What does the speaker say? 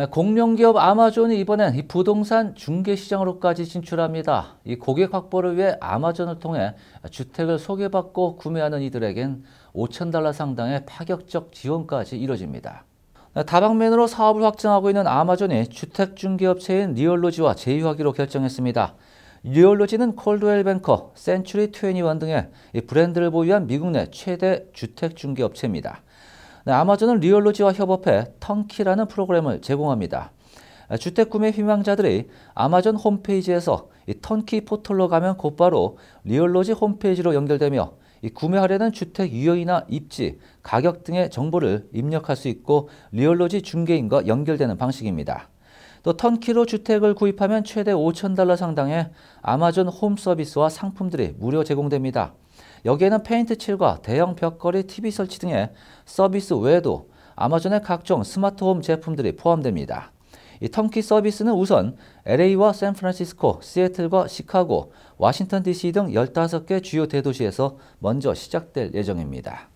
네, 공룡기업 아마존이 이번엔 이 부동산 중개시장으로까지 진출합니다. 이 고객 확보를 위해 아마존을 통해 주택을 소개받고 구매하는 이들에겐 5천 달러 상당의 파격적 지원까지 이뤄집니다. 네, 다방면으로 사업을 확장하고 있는 아마존이 주택 중개업체인 리얼로지와 제휴하기로 결정했습니다. 리얼로지는 콜드웰 뱅커, 센츄리 21 등의 브랜드를 보유한 미국 내 최대 주택 중개업체입니다. 네, 아마존은 리얼로지와 협업해 턴키라는 프로그램을 제공합니다. 아, 주택 구매 희망자들이 아마존 홈페이지에서 턴키 포털로 가면 곧바로 리얼로지 홈페이지로 연결되며 구매하려는 주택 유형이나 입지, 가격 등의 정보를 입력할 수 있고 리얼로지 중개인과 연결되는 방식입니다. 또 턴키로 주택을 구입하면 최대 5천달러 상당의 아마존 홈 서비스와 상품들이 무료 제공됩니다. 여기에는 페인트 칠과 대형 벽걸이 TV 설치 등의 서비스 외에도 아마존의 각종 스마트홈 제품들이 포함됩니다. 이 턴키 서비스는 우선 LA와 샌프란시스코, 시애틀과 시카고, 와싱턴 DC 등 15개 주요 대도시에서 먼저 시작될 예정입니다.